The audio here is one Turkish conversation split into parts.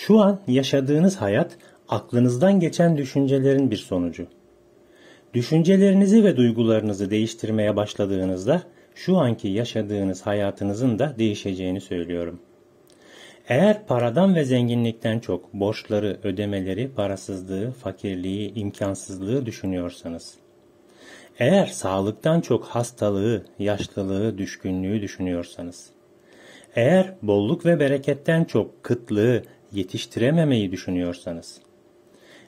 Şu an yaşadığınız hayat aklınızdan geçen düşüncelerin bir sonucu. Düşüncelerinizi ve duygularınızı değiştirmeye başladığınızda şu anki yaşadığınız hayatınızın da değişeceğini söylüyorum. Eğer paradan ve zenginlikten çok borçları, ödemeleri, parasızlığı, fakirliği, imkansızlığı düşünüyorsanız, eğer sağlıktan çok hastalığı, yaşlılığı, düşkünlüğü düşünüyorsanız, eğer bolluk ve bereketten çok kıtlığı, yetiştirememeyi düşünüyorsanız,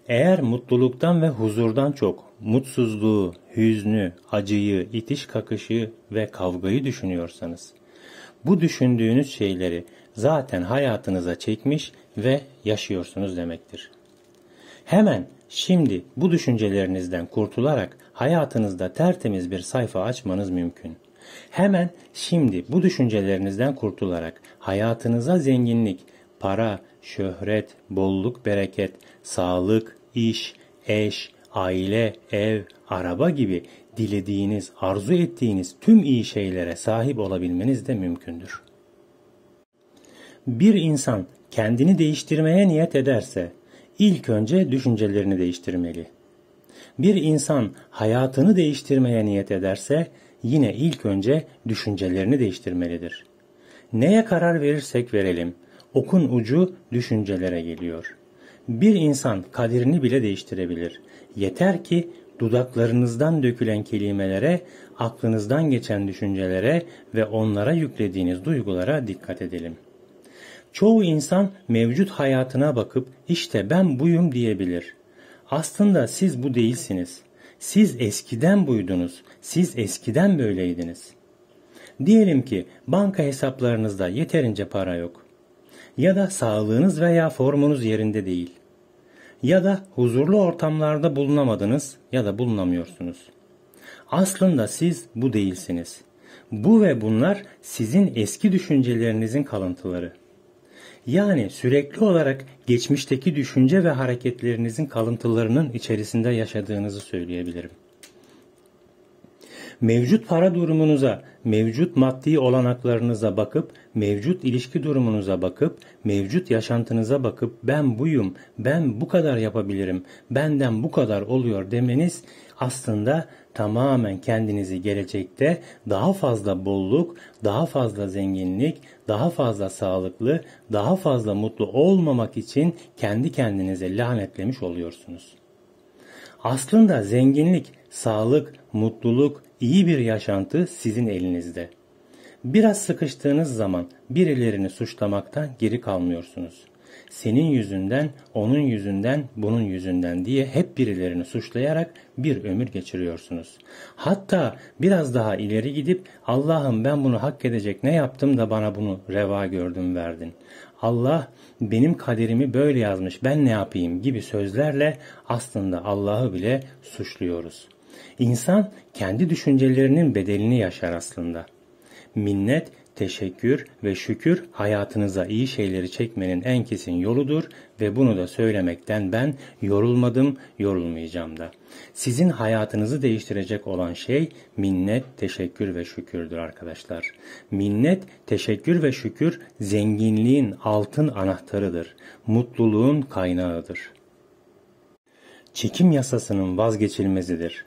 eğer mutluluktan ve huzurdan çok mutsuzluğu, hüznü, acıyı, itiş kakışı ve kavgayı düşünüyorsanız, bu düşündüğünüz şeyleri zaten hayatınıza çekmiş ve yaşıyorsunuz demektir. Hemen şimdi bu düşüncelerinizden kurtularak hayatınızda tertemiz bir sayfa açmanız mümkün. Hemen şimdi bu düşüncelerinizden kurtularak hayatınıza zenginlik, para, şöhret, bolluk, bereket, sağlık, iş, eş, aile, ev, araba gibi dilediğiniz, arzu ettiğiniz tüm iyi şeylere sahip olabilmeniz de mümkündür. Bir insan kendini değiştirmeye niyet ederse ilk önce düşüncelerini değiştirmeli. Bir insan hayatını değiştirmeye niyet ederse yine ilk önce düşüncelerini değiştirmelidir. Neye karar verirsek verelim, okun ucu düşüncelere geliyor. Bir insan kaderini bile değiştirebilir. Yeter ki dudaklarınızdan dökülen kelimelere, aklınızdan geçen düşüncelere ve onlara yüklediğiniz duygulara dikkat edelim. Çoğu insan mevcut hayatına bakıp işte ben buyum diyebilir. Aslında siz bu değilsiniz. Siz eskiden buydunuz. Siz eskiden böyleydiniz. Diyelim ki banka hesaplarınızda yeterince para yok ya da sağlığınız veya formunuz yerinde değil. Ya da huzurlu ortamlarda bulunamadınız ya da bulunamıyorsunuz. Aslında siz bu değilsiniz. Bu ve bunlar sizin eski düşüncelerinizin kalıntıları. Yani sürekli olarak geçmişteki düşünce ve hareketlerinizin kalıntılarının içerisinde yaşadığınızı söyleyebilirim mevcut para durumunuza, mevcut maddi olanaklarınıza bakıp, mevcut ilişki durumunuza bakıp, mevcut yaşantınıza bakıp ben buyum, ben bu kadar yapabilirim, benden bu kadar oluyor demeniz aslında tamamen kendinizi gelecekte daha fazla bolluk, daha fazla zenginlik, daha fazla sağlıklı, daha fazla mutlu olmamak için kendi kendinize lanetlemiş oluyorsunuz. Aslında zenginlik, sağlık, mutluluk, İyi bir yaşantı sizin elinizde. Biraz sıkıştığınız zaman birilerini suçlamaktan geri kalmıyorsunuz. Senin yüzünden, onun yüzünden, bunun yüzünden diye hep birilerini suçlayarak bir ömür geçiriyorsunuz. Hatta biraz daha ileri gidip Allah'ım ben bunu hak edecek ne yaptım da bana bunu reva gördüm verdin. Allah benim kaderimi böyle yazmış ben ne yapayım gibi sözlerle aslında Allah'ı bile suçluyoruz.'' İnsan kendi düşüncelerinin bedelini yaşar aslında. Minnet, teşekkür ve şükür hayatınıza iyi şeyleri çekmenin en kesin yoludur ve bunu da söylemekten ben yorulmadım, yorulmayacağım da. Sizin hayatınızı değiştirecek olan şey minnet, teşekkür ve şükürdür arkadaşlar. Minnet, teşekkür ve şükür zenginliğin altın anahtarıdır, mutluluğun kaynağıdır. Çekim yasasının vazgeçilmezidir.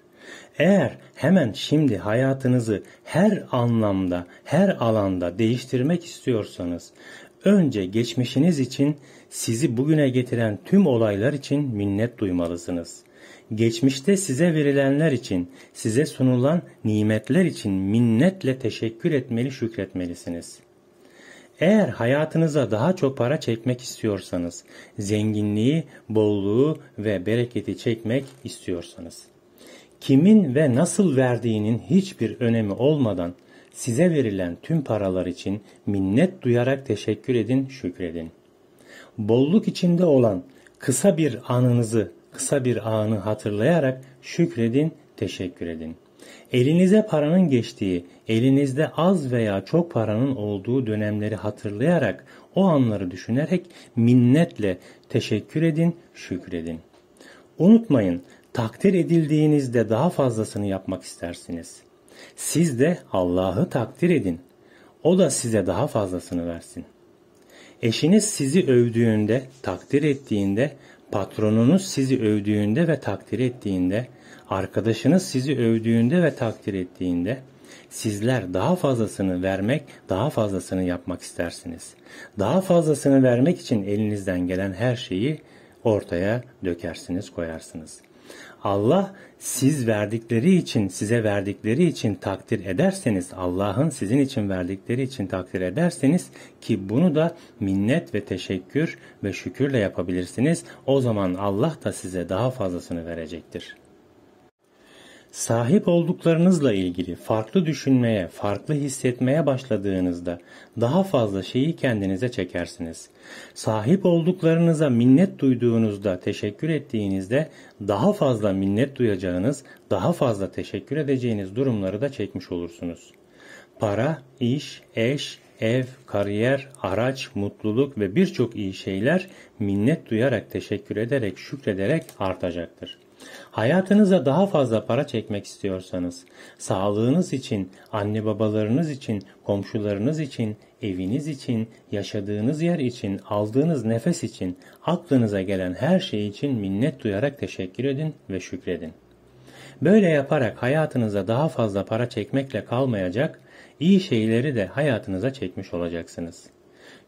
Eğer hemen şimdi hayatınızı her anlamda, her alanda değiştirmek istiyorsanız önce geçmişiniz için sizi bugüne getiren tüm olaylar için minnet duymalısınız. Geçmişte size verilenler için, size sunulan nimetler için minnetle teşekkür etmeli, şükretmelisiniz.'' Eğer hayatınıza daha çok para çekmek istiyorsanız, zenginliği, bolluğu ve bereketi çekmek istiyorsanız kimin ve nasıl verdiğinin hiçbir önemi olmadan size verilen tüm paralar için minnet duyarak teşekkür edin, şükredin. Bolluk içinde olan kısa bir anınızı, kısa bir anı hatırlayarak şükredin, teşekkür edin. Elinize paranın geçtiği, elinizde az veya çok paranın olduğu dönemleri hatırlayarak, o anları düşünerek minnetle teşekkür edin, şükredin. Unutmayın, takdir edildiğinizde daha fazlasını yapmak istersiniz. Siz de Allah'ı takdir edin. O da size daha fazlasını versin. Eşiniz sizi övdüğünde, takdir ettiğinde, patronunuz sizi övdüğünde ve takdir ettiğinde, arkadaşınız sizi övdüğünde ve takdir ettiğinde, sizler daha fazlasını vermek, daha fazlasını yapmak istersiniz. Daha fazlasını vermek için elinizden gelen her şeyi ortaya dökersiniz, koyarsınız.'' Allah siz verdikleri için, size verdikleri için takdir ederseniz, Allah'ın sizin için verdikleri için takdir ederseniz ki bunu da minnet ve teşekkür ve şükürle yapabilirsiniz. O zaman Allah da size daha fazlasını verecektir.'' Sahip olduklarınızla ilgili farklı düşünmeye, farklı hissetmeye başladığınızda daha fazla şeyi kendinize çekersiniz. Sahip olduklarınıza minnet duyduğunuzda, teşekkür ettiğinizde daha fazla minnet duyacağınız, daha fazla teşekkür edeceğiniz durumları da çekmiş olursunuz. Para, iş, eş, ev, kariyer, araç, mutluluk ve birçok iyi şeyler minnet duyarak, teşekkür ederek, şükrederek artacaktır. Hayatınıza daha fazla para çekmek istiyorsanız, sağlığınız için, anne babalarınız için, komşularınız için, eviniz için, yaşadığınız yer için, aldığınız nefes için, aklınıza gelen her şey için minnet duyarak teşekkür edin ve şükredin. Böyle yaparak hayatınıza daha fazla para çekmekle kalmayacak, iyi şeyleri de hayatınıza çekmiş olacaksınız.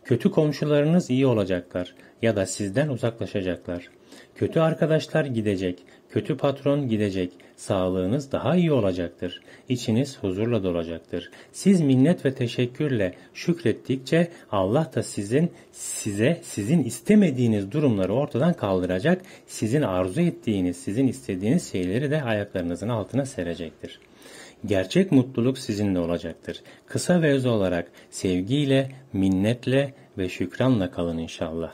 Kötü komşularınız iyi olacaklar ya da sizden uzaklaşacaklar. Kötü arkadaşlar gidecek, Kötü patron gidecek, sağlığınız daha iyi olacaktır, içiniz huzurla dolacaktır. Siz minnet ve teşekkürle şükrettikçe Allah da sizin size sizin istemediğiniz durumları ortadan kaldıracak, sizin arzu ettiğiniz, sizin istediğiniz şeyleri de ayaklarınızın altına serecektir. Gerçek mutluluk sizinle olacaktır. Kısa ve öz olarak sevgiyle, minnetle ve şükranla kalın inşallah.